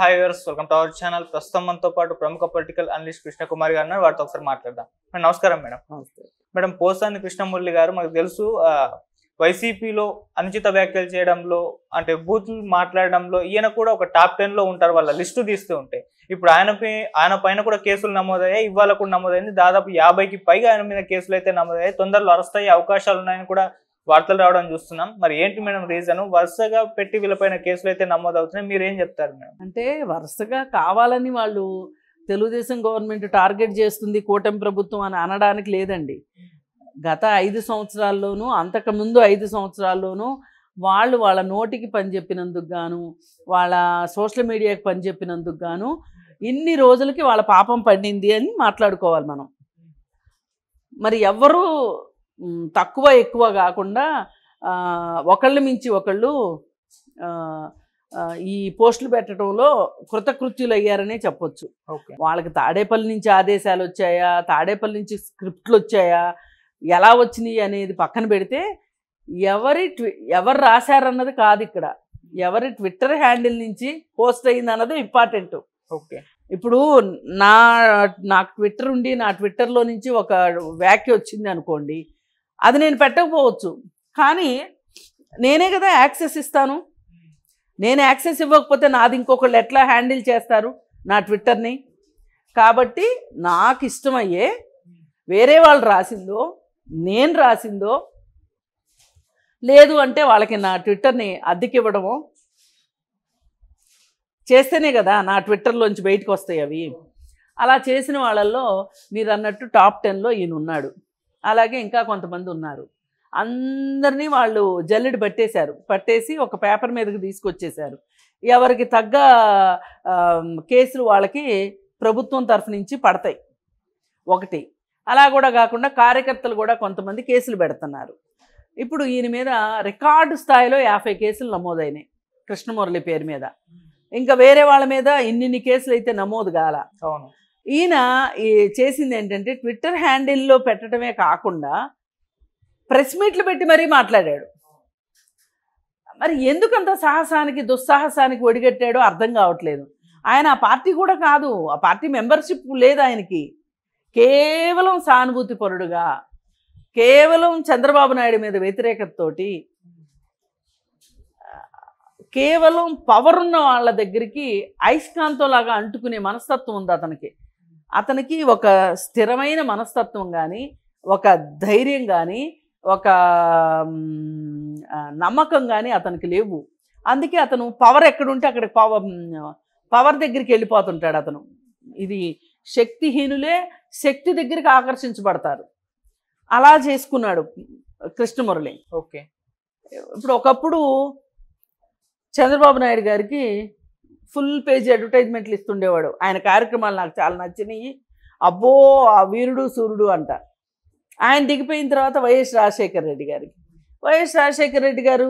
hi viewers welcome to our channel ప్రస్తుతం మనతో పాటు ప్రముఖ పొలిటికల్ అనలిస్ట్ కృష్ణకుమార్ గారు ఉన్నారు వారితో ఒకసారి మాట్లాడదాం నమస్కారం మేడం మేడం పోసాని కృష్ణమురళి గారు మాకు తెలుసు వైసీపీలో అనుచిత వ్యాఖ్యలు చేయడంలో అంటే బూతులు మాట్లాడడంలో ఈయన కూడా ఒక టాప్ టెన్ లో ఉంటారు వాళ్ళ లిస్టు తీస్తూ ఉంటాయి ఇప్పుడు ఆయనపై ఆయన పైన కూడా కేసులు నమోదయ్యాయి ఇవాళ కూడా నమోదైంది దాదాపు యాభైకి పైగా ఆయన మీద కేసులు అయితే నమోదయ్యాయి తొందరలో అరెస్ట్ అయ్యే అవకాశాలు ఉన్నాయని కూడా వార్తలు రావడం చూస్తున్నాం మరి ఏంటి మేడం రీజన్ వరుసగా పెట్టి వీళ్ళపైన కేసులు అయితే నమోదవుతున్నాయి మీరు ఏం చెప్తారు మేడం అంటే వరుసగా కావాలని వాళ్ళు తెలుగుదేశం గవర్నమెంట్ టార్గెట్ చేస్తుంది కూటమి ప్రభుత్వం అని అనడానికి లేదండి గత ఐదు సంవత్సరాల్లోనూ అంతకుముందు ఐదు సంవత్సరాల్లోనూ వాళ్ళు వాళ్ళ నోటికి పని చెప్పినందుకు గాను వాళ్ళ సోషల్ మీడియాకి పని చెప్పినందుకు గాను ఇన్ని రోజులకి వాళ్ళ పాపం పండింది అని మాట్లాడుకోవాలి మనం మరి ఎవరు తక్కువ ఎక్కువ కాకుండా ఒకళ్ళు మించి ఒకళ్ళు ఈ పోస్టులు పెట్టడంలో కృతకృత్యులు అయ్యారనే చెప్పొచ్చు వాళ్ళకి తాడేపల్లి నుంచి ఆదేశాలు వచ్చాయా తాడేపల్లి నుంచి స్క్రిప్ట్లు వచ్చాయా ఎలా వచ్చినాయి అనేది పక్కన పెడితే ఎవరి ఎవరు రాశారన్నది కాదు ఇక్కడ ఎవరి ట్విట్టర్ హ్యాండిల్ నుంచి పోస్ట్ అయింది అన్నది ఇంపార్టెంట్ ఓకే ఇప్పుడు నా నాకు ట్విట్టర్ ఉండి నా ట్విట్టర్లో నుంచి ఒక వ్యాఖ్య వచ్చింది అనుకోండి అది నేను పెట్టకపోవచ్చు కానీ నేనే కదా యాక్సెస్ ఇస్తాను నేను యాక్సెస్ ఇవ్వకపోతే నాది ఇంకొకళ్ళు ఎట్లా హ్యాండిల్ చేస్తారు నా ట్విట్టర్ని కాబట్టి నాకు ఇష్టమయ్యే వేరే వాళ్ళు రాసిందో నేను రాసిందో లేదు అంటే వాళ్ళకి నా ట్విట్టర్ని అద్దెకివ్వడమో చేస్తేనే కదా నా ట్విట్టర్లోంచి బయటకు వస్తాయి అవి అలా చేసిన వాళ్ళల్లో మీరు అన్నట్టు టాప్ టెన్లో ఈయన ఉన్నాడు అలాగే ఇంకా కొంతమంది ఉన్నారు అందరినీ వాళ్ళు జల్లెడు పట్టేశారు పట్టేసి ఒక పేపర్ మీదకి తీసుకొచ్చేశారు ఎవరికి తగ్గ కేసులు వాళ్ళకి ప్రభుత్వం తరఫు నుంచి పడతాయి ఒకటి అలా కూడా కాకుండా కార్యకర్తలు కూడా కొంతమంది కేసులు పెడుతున్నారు ఇప్పుడు ఈయన మీద రికార్డు స్థాయిలో యాభై కేసులు నమోదైనాయి కృష్ణమురళి పేరు మీద ఇంకా వేరే వాళ్ళ మీద ఇన్నిన్ని కేసులు అయితే నమోదు కాల అవును ఈయన చేసింది ఏంటంటే ట్విట్టర్ హ్యాండిల్లో పెట్టడమే కాకుండా ప్రెస్ మీట్లు పెట్టి మరీ మాట్లాడాడు మరి ఎందుకంత సాహసానికి దుస్సాహసానికి ఒడిగట్టాడో అర్థం కావట్లేదు ఆయన ఆ పార్టీ కూడా కాదు ఆ పార్టీ మెంబర్షిప్ లేదు ఆయనకి కేవలం సానుభూతి పరుడుగా కేవలం చంద్రబాబు నాయుడు మీద వ్యతిరేకతతోటి కేవలం పవర్ ఉన్న వాళ్ళ దగ్గరికి అయస్కాంతంలాగా అంటుకునే మనస్తత్వం ఉంది అతనికి అతనికి ఒక స్థిరమైన మనస్తత్వం కానీ ఒక ధైర్యం కానీ ఒక నమ్మకం కానీ అతనికి లేవు అందుకే అతను పవర్ ఎక్కడుంటే అక్కడ పవర్ పవర్ దగ్గరికి వెళ్ళిపోతుంటాడు అతను ఇది శక్తిహీనులే శక్తి దగ్గరికి ఆకర్షించబడతారు అలా చేసుకున్నాడు కృష్ణమురళి ఓకే ఇప్పుడు ఒకప్పుడు చంద్రబాబు నాయుడు గారికి ఫుల్ పేజ్ అడ్వర్టైజ్మెంట్లు ఇస్తుండేవాడు ఆయన కార్యక్రమాలు నాకు చాలా నచ్చినాయి అబ్బో ఆ వీరుడు సూర్యుడు అంట ఆయన దిగిపోయిన తర్వాత వైఎస్ రాజశేఖర రెడ్డి గారికి వైఎస్ రాజశేఖర రెడ్డి గారు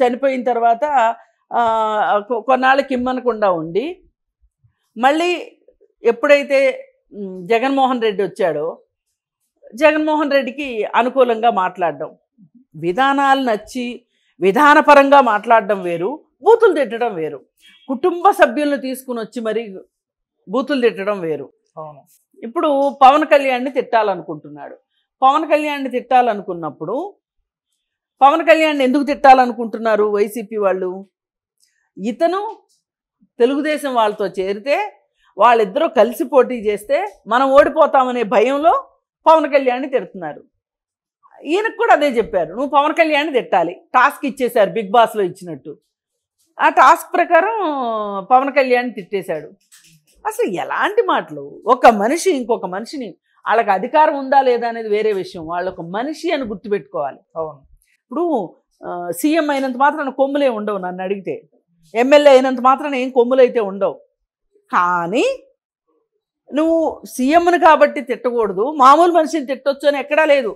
చనిపోయిన తర్వాత కొన్నాళ్ళకి ఇమ్మనకుండా ఉండి మళ్ళీ ఎప్పుడైతే జగన్మోహన్ రెడ్డి వచ్చాడో జగన్మోహన్ రెడ్డికి అనుకూలంగా మాట్లాడడం విధానాలు నచ్చి విధానపరంగా మాట్లాడడం వేరు బూతులు తిట్టడం వేరు కుటుంబ సభ్యులను తీసుకుని వచ్చి మరి బూతులు తిట్టడం వేరు ఇప్పుడు పవన్ కళ్యాణ్ని తిట్టాలనుకుంటున్నాడు పవన్ కళ్యాణ్ని తిట్టాలనుకున్నప్పుడు పవన్ కళ్యాణ్ ఎందుకు తిట్టాలనుకుంటున్నారు వైసీపీ వాళ్ళు ఇతను తెలుగుదేశం వాళ్ళతో చేరితే వాళ్ళిద్దరూ కలిసి పోటీ చేస్తే మనం ఓడిపోతామనే భయంలో పవన్ కళ్యాణ్ని తిడుతున్నారు ఈయనకు కూడా అదే చెప్పారు నువ్వు పవన్ కళ్యాణ్ని తిట్టాలి టాస్క్ ఇచ్చేశారు బిగ్ బాస్లో ఇచ్చినట్టు ఆ టాస్క్ ప్రకారం పవన్ కళ్యాణ్ తిట్టేశాడు అసలు ఎలాంటి మాటలు ఒక మనిషి ఇంకొక మనిషిని వాళ్ళకి అధికారం ఉందా లేదా అనేది వేరే విషయం వాళ్ళు ఒక మనిషి అని గుర్తుపెట్టుకోవాలి అవును ఇప్పుడు సీఎం అయినంత మాత్రం కొమ్ములే ఉండవు నన్ను అడిగితే ఎమ్మెల్యే అయినంత మాత్రం ఏం కొమ్ములైతే ఉండవు కానీ నువ్వు సీఎంను కాబట్టి తిట్టకూడదు మామూలు మనిషిని తిట్టొచ్చు అని ఎక్కడా లేదు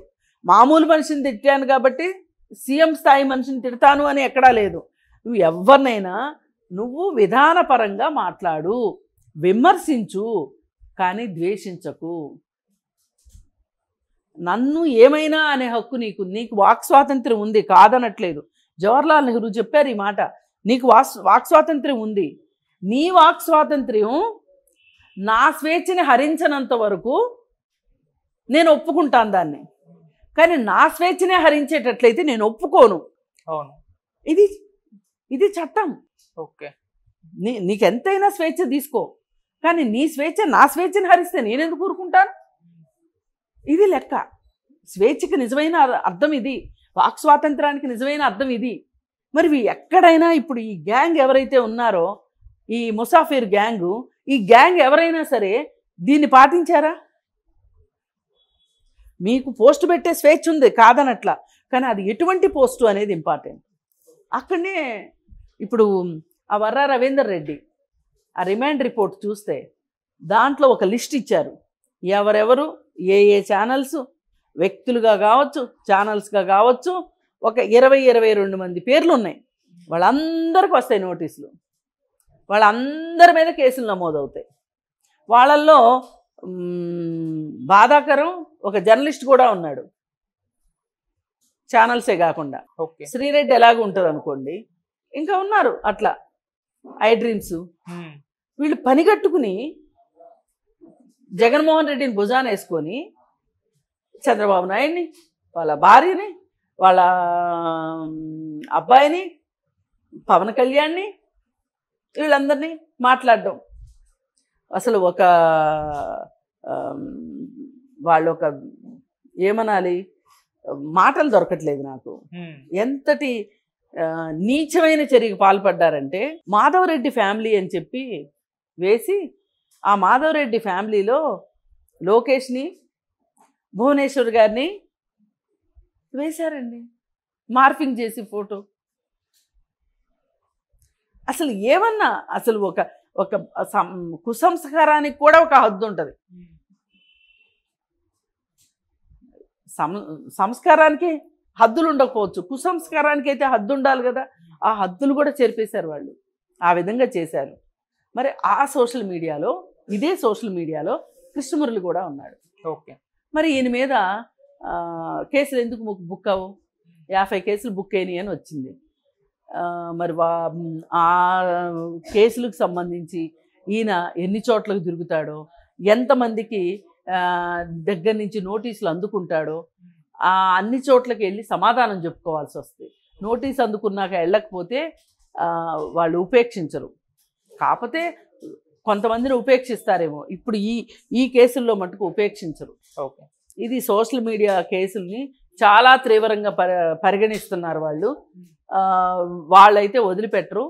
మామూలు మనిషిని తిట్టాను కాబట్టి సీఎం స్థాయి మనిషిని తిడతాను అని ఎక్కడా లేదు నువ్వు ఎవరినైనా నువ్వు విధానపరంగా మాట్లాడు విమర్శించు కానీ ద్వేషించకు నన్ను ఏమైనా అనే హక్కు నీకు నీకు వాక్ స్వాతంత్ర్యం ఉంది కాదనట్లేదు జవహర్లాల్ నెహ్రూ చెప్పారు ఈ మాట నీకు వాక్ వాక్ స్వాతంత్ర్యం ఉంది నీ వాక్ స్వాతంత్ర్యం నా స్వేచ్ఛని హరించనంత వరకు నేను ఒప్పుకుంటాను దాన్ని కానీ నా స్వేచ్ఛనే హరించేటట్లయితే నేను ఒప్పుకోను అవును ఇది ఇది చట్టం ఓకే నీ నీకెంతైనా స్వేచ్ఛ తీసుకో కానీ నీ స్వేచ్ఛ నా స్వేచ్ఛని హరిస్తే నేనెందుకు ఊరుకుంటాను ఇది లెక్క స్వేచ్ఛకి నిజమైన అర్థం ఇది వాక్ స్వాతంత్రానికి నిజమైన అర్థం ఇది మరి ఎక్కడైనా ఇప్పుడు ఈ గ్యాంగ్ ఎవరైతే ఉన్నారో ఈ ముసాఫిర్ గ్యాంగ్ ఈ గ్యాంగ్ ఎవరైనా సరే దీన్ని పాటించారా మీకు పోస్ట్ పెట్టే స్వేచ్ఛ ఉంది కాదనట్లా కానీ అది ఎటువంటి పోస్టు అనేది ఇంపార్టెంట్ అక్కడనే ఇప్పుడు ఆ వర్రా రవీందర్ రెడ్డి ఆ రిమాండ్ రిపోర్ట్ చూస్తే దాంట్లో ఒక లిస్ట్ ఇచ్చారు ఎవరెవరు ఏ ఏ ఛానల్స్ వ్యక్తులుగా కావచ్చు ఛానల్స్గా కావచ్చు ఒక ఇరవై ఇరవై రెండు మంది పేర్లు ఉన్నాయి వాళ్ళందరికి వస్తాయి నోటీసులు వాళ్ళందరి మీద కేసులు నమోదవుతాయి వాళ్ళల్లో బాధాకరం ఒక జర్నలిస్ట్ కూడా ఉన్నాడు ఛానల్సే కాకుండా శ్రీరెడ్డి ఎలాగ ఉంటుంది అనుకోండి ఇంకా ఉన్నారు అట్లా ఐ డ్రీమ్స్ వీళ్ళు పని కట్టుకుని జగన్మోహన్ రెడ్డిని భుజాన వేసుకొని చంద్రబాబు నాయుడిని వాళ్ళ భార్యని వాళ్ళ అబ్బాయిని పవన్ కళ్యాణ్ని వీళ్ళందరినీ మాట్లాడడం అసలు ఒక వాళ్ళు ఒక ఏమనాలి మాటలు దొరకట్లేదు నాకు ఎంతటి నీచమైన చర్యకు పాల్పడ్డారంటే మాధవరెడ్డి ఫ్యామిలీ అని చెప్పి వేసి ఆ మాధవరెడ్డి ఫ్యామిలీలో లోకేష్ని భువనేశ్వర్ గారిని వేశారండి మార్ఫింగ్ చేసి ఫోటో అసలు ఏమన్నా అసలు ఒక ఒక కుసంస్కారానికి కూడా ఒక హద్దు ఉంటుంది సంస్కారానికి హద్దులు ఉండకపోవచ్చు కుసంస్కారానికి అయితే హద్దు ఉండాలి కదా ఆ హద్దులు కూడా చేర్పేశారు వాళ్ళు ఆ విధంగా చేశారు మరి ఆ సోషల్ మీడియాలో ఇదే సోషల్ మీడియాలో కృష్ణమురళి కూడా ఉన్నాడు ఓకే మరి ఈయన మీద కేసులు ఎందుకు బుక్ అవ్వు యాభై కేసులు బుక్ అయినాయి అని వచ్చింది మరి ఆ కేసులకు సంబంధించి ఈయన ఎన్ని చోట్లకు తిరుగుతాడో ఎంతమందికి దగ్గర నుంచి నోటీసులు అందుకుంటాడో అన్ని చోట్లకి వెళ్ళి సమాధానం చెప్పుకోవాల్సి వస్తుంది నోటీస్ అందుకున్నాక వెళ్ళకపోతే వాళ్ళు ఉపేక్షించరు కాకపోతే కొంతమందిని ఉపేక్షిస్తారేమో ఇప్పుడు ఈ ఈ కేసుల్లో మటుకు ఉపేక్షించరు ఓకే ఇది సోషల్ మీడియా కేసుల్ని చాలా తీవ్రంగా పరిగణిస్తున్నారు వాళ్ళు వాళ్ళైతే వదిలిపెట్టరు